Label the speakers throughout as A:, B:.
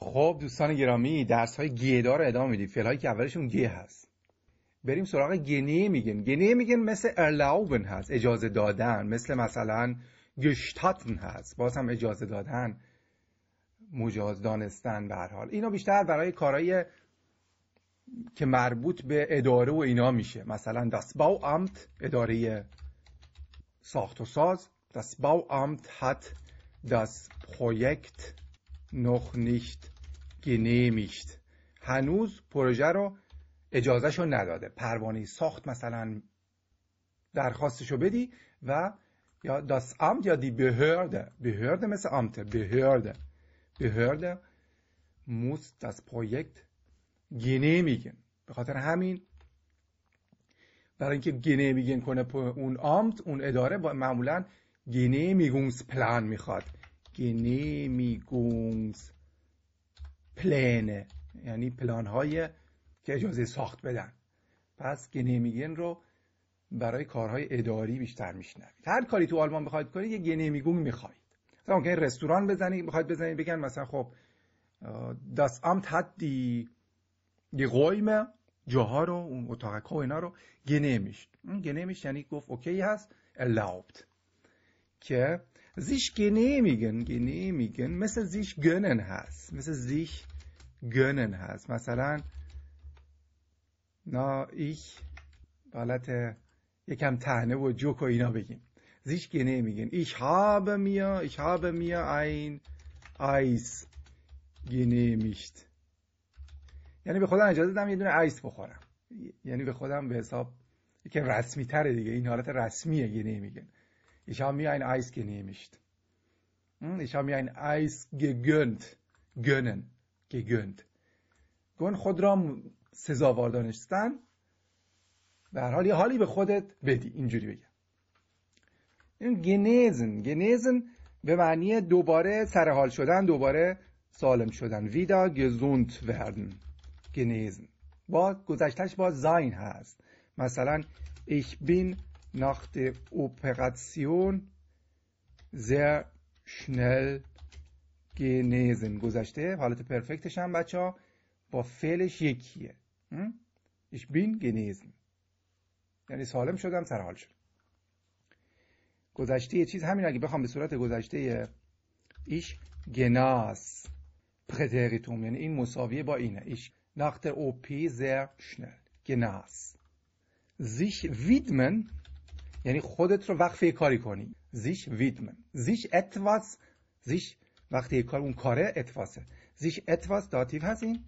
A: خب دوستان گرامی درس های دار رو ادامه میدیم هایی که اولشون گیه هست بریم سراغ گنه میگن گنه میگن مثل ارلاوبن هست اجازه دادن مثل مثلا گشتاتن هست باز هم اجازه دادن مجاز دانستن به هر حال اینا بیشتر برای کارهای که مربوط به اداره و اینا میشه مثلا دست باو امت اداره ساخت و ساز دست باو امت دست نخ nicht genehmigt هنوز پروژه رو اجازه رو نداده پروانه ساخت مثلا درخواستشو رو بدی و یا داس امت یا دی بهرده بهرده مثل آمته بهرده بهرده موس داس پرویکت گنه میگن به خاطر همین برای اینکه گنه میگن کنه اون آمت اون اداره معمولا گنه میگونس پلان میخواد پلنه یعنی پلان های که اجازه ساخت بدن پس گنمیگن رو برای کارهای اداری بیشتر میشنوید هر کاری تو آلمان بخواید کنید یه گنمیگون میخواید مثلا ممکنه رستوران بزنید بخواید بزنید بگن مثلا خب داس امت حد دی جاها رو اون اتاق و اینا رو گنمیشت اون گنمیشت یعنی گفت اوکی هست الاوبت که sich genehmigen genehmigen مثل زیش گنن هست مثل زیش گنن هست مثلا نا ایش حالت یکم تهنه و جوک و اینا بگیم زیش گنه میگن ایش هاب میا میا این آیس گنه میشت یعنی به خودم اجازه دادم یه دونه آیس بخورم یعنی به خودم به حساب یکی رسمی تره دیگه این حالت رسمیه گنه میگن Ich habe mir ein Eis genehmigt. Hm, ich habe mir ein Eis gegönnt. Gönnen. Gegönnt. گن خود را سزاوار دانستن به هر حال یه حالی به خودت بدی اینجوری بگم این گنیزن گنیزن به معنی دوباره سرحال شدن دوباره سالم شدن ویدا گزونت وردن گنیزن با گذشتش با زاین هست مثلا ایش بین nach der Operation sehr schnell genesen گذشته حالت پرفکتش هم بچه ها با فعلش یکیه ich bin genesen یعنی سالم شدم سرحال شدم گذشته چیز همین اگه بخوام به صورت گذشته ایش گناس پرتریتوم یعنی این مساویه با اینه ایش nach der OP sehr schnell. گناس. Sich ویدمن یعنی خودت رو وقف یه کاری کنی زیش ویدمن زیش اتواس زیش وقتی یه کار اون کاره اتواسه زیش اتواس داتیو هست این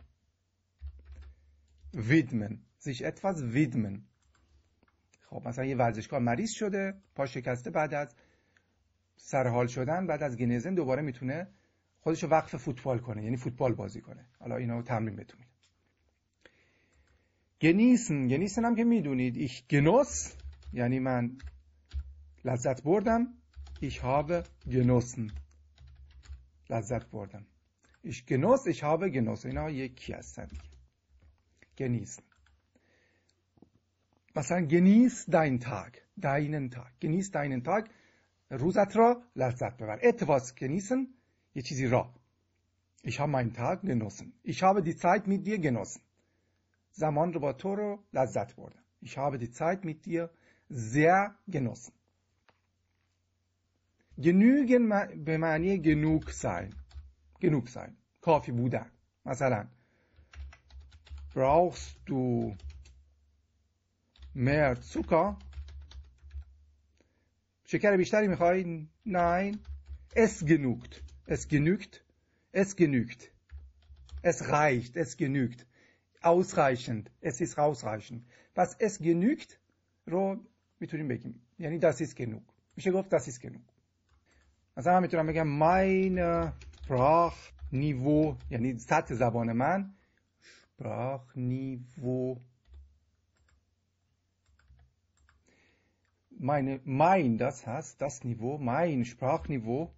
A: ویدمن زیش اتواس ویدمن خب مثلا یه ورزشکار مریض شده پا شکسته بعد از سرحال شدن بعد از گنیزن دوباره میتونه خودش رو وقف فوتبال کنه یعنی فوتبال بازی کنه حالا اینا تمرین بتونه گنیسن گنیسن هم که میدونید ایش گنوس یعنی من لذت بردم ich habe genossen لذت بردم ich genoss ich habe genossen اینا یکی هستن گنیسن مثلا genieß deinen Tag deinen tag genieß deinen tag روزت را لذت ببر اتواس genießen یه چیزی را ich habe meinen Tag genossen ich habe die Zeit mit dir genossen زمان رو با تو رو لذت بردم ich habe die Zeit mit dir sehr genossen. Genügen به معنی genug sein. Genug sein. کافی بودن. مثلا brauchst du mehr Zucker? شکر بیشتری میخوای؟ Nein. Es genügt. Es genügt. Es genügt. Es reicht. Es genügt. Ausreichend. Es ist ausreichend. Was es genügt, رو میتونیم بگیم یعنی داسیس genug میشه گفت داسیس genug مثلا میتونم بگم mein Sprach نیوو یعنی سطح زبان من Sprach نیوو meine, mein, das heißt, das Niveau, mein Sprachniveau,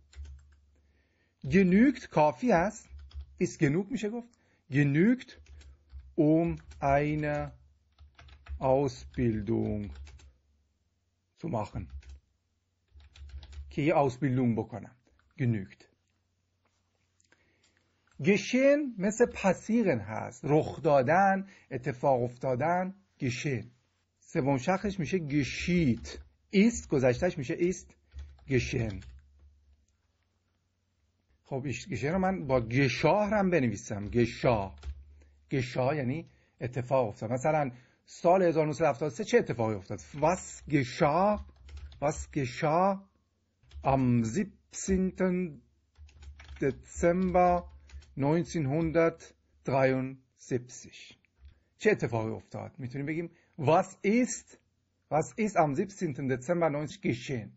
A: genügt, kafi heißt, ist genug, میشه گفت, genügt, um eine Ausbildung کی که یه بکنم گنوکت گشین مثل پسیغن هست رخ دادن اتفاق افتادن گشین سوم شخصش میشه گشیت ایست گذشتش میشه ایست گشین خب گشین رو من با گشاه هم بنویسم گشاه گشاه یعنی اتفاق افتاد مثلا سال 1973 چه اتفاقی افتاد was geschah was geschah am 17. دسامبر 1973 چه اتفاقی افتاد میتونیم بگیم was ist was ist am 17. دسامبر 90 geschehen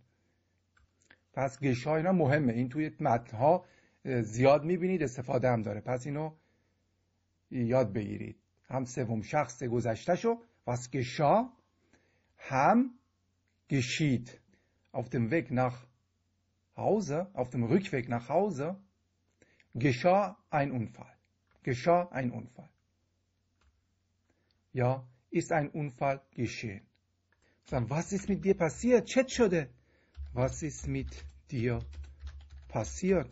A: پس گشا اینا مهمه این توی متن ها زیاد میبینید استفاده هم داره پس اینو یاد بگیرید هم سوم شخص گذشته شو was geschah ham geschieht auf dem Weg nach Hause, auf dem Rückweg nach Hause, geschah ein Unfall. Geschah ein Unfall. Ja, ist ein Unfall geschehen. Was ist mit dir passiert? Chetschode. Was ist mit dir passiert?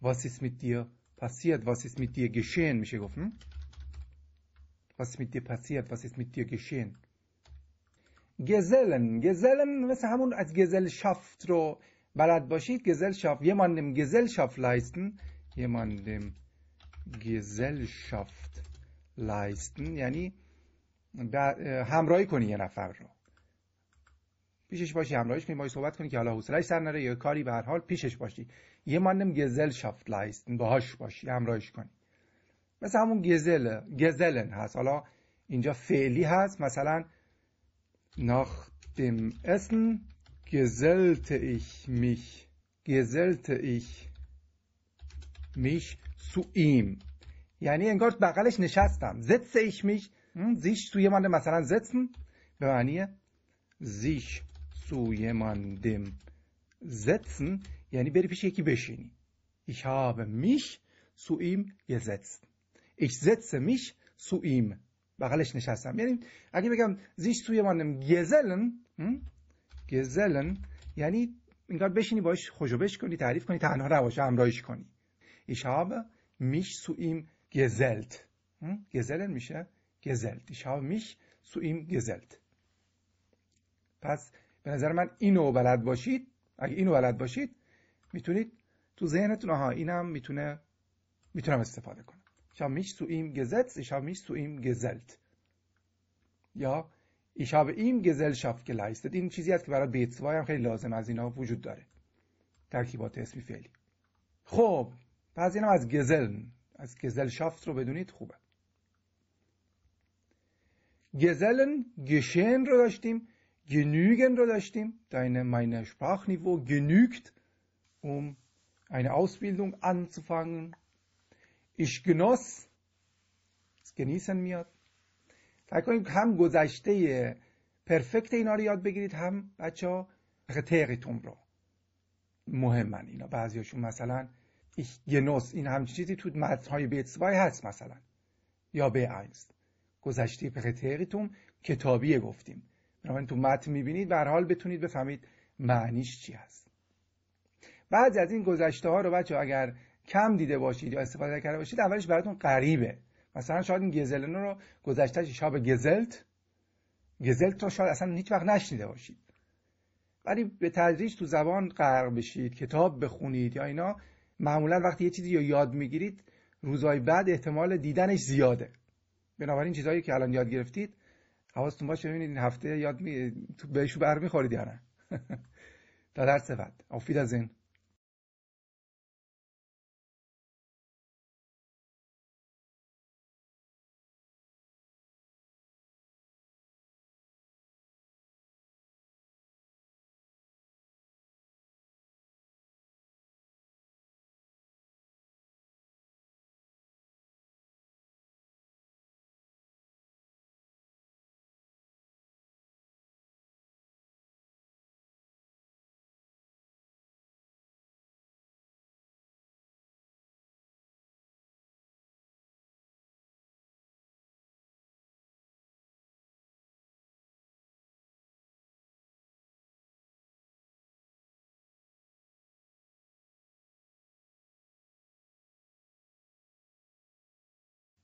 A: Was ist mit dir passiert? Was ist mit dir geschehen, Michael? Hm? was ist mit dir passiert, was ist mit dir geschehen. Gesellen, Gesellen was مثل همون از گزلشافت رو بلد Bashid Gesellschaft, jemandem Gesellschaft leisten jemandem Gesellschaft leisten yani, یعنی همراهی کنی یه نفر رو پیشش باشی همراهش کنی باهاش صحبت کنی که حالا حوصله‌اش سر نره یا کاری به هر حال پیشش باشی یه ماندم گزل شافت لایست باهاش باشی همراهش کنی مثل همون گزل گزلن هست حالا اینجا فعلی هست مثلا ناخ دم اسن گزلت ایش میش گزلت ایش میش سو ایم یعنی انگار بغلش نشستم زتسه ایش میش زیش سوی مانده مثلا زتسن به معنی زیش سوی دم زتسن یعنی بری پیش یکی بشینی ایش habe میش سو ایم gesetzt Ich setze mich zu ihm. بغلش نشستم یعنی اگه بگم زیش توی مانم گزلن گزلن یعنی انگار بشینی باش خوشبش کنی تعریف کنی تنها نباشه امرایش کنی ich میش mich zu ihm گزلن میشه گزلت ich میش mich zu ihm پس به نظر من اینو بلد باشید اگه اینو بلد باشید میتونید تو ذهنتون اینم میتونه میتونم استفاده کنم Ich habe mich zu ihm gesetzt, ich habe mich zu ihm gesellt. Ja, ich habe ihm Gesellschaft geleistet. این چیزی است که برای B2 هم خیلی لازم از اینا وجود داره. ترکیبات اسمی فعلی. خب، بعضی هم از گزل از گزلشافت رو بدونید خوبه. گزلن گشن رو داشتیم genügen رو داشتیم deine meine Sprachniveau genügt um eine Ausbildung anzufangen ایش گنوس گنیسن میاد فکر کنید هم گذشته پرفکت اینا رو یاد بگیرید هم بچه ها تقیتون رو مهمن اینا بعضیاشون مثلا ایش این هم چیزی تو متنهای بیتسوای هست مثلا یا به اینست گذشته پرتقیتون کتابیه گفتیم بنابراین تو متن میبینید به حال بتونید بفهمید معنیش چی هست بعضی از این گذشته ها رو بچه اگر کم دیده باشید یا استفاده کرده باشید اولش براتون غریبه مثلا شاید این گزلنو رو گذشته شاب گزلت گزلت رو شاید اصلا هیچ وقت نشنیده باشید ولی به تدریج تو زبان غرق بشید کتاب بخونید یا اینا معمولا وقتی یه چیزی رو یاد میگیرید روزهای بعد احتمال دیدنش زیاده بنابراین چیزهایی که الان یاد گرفتید حواستون باشه ببینید این هفته یاد می... بهش بر میخورید یا نه در از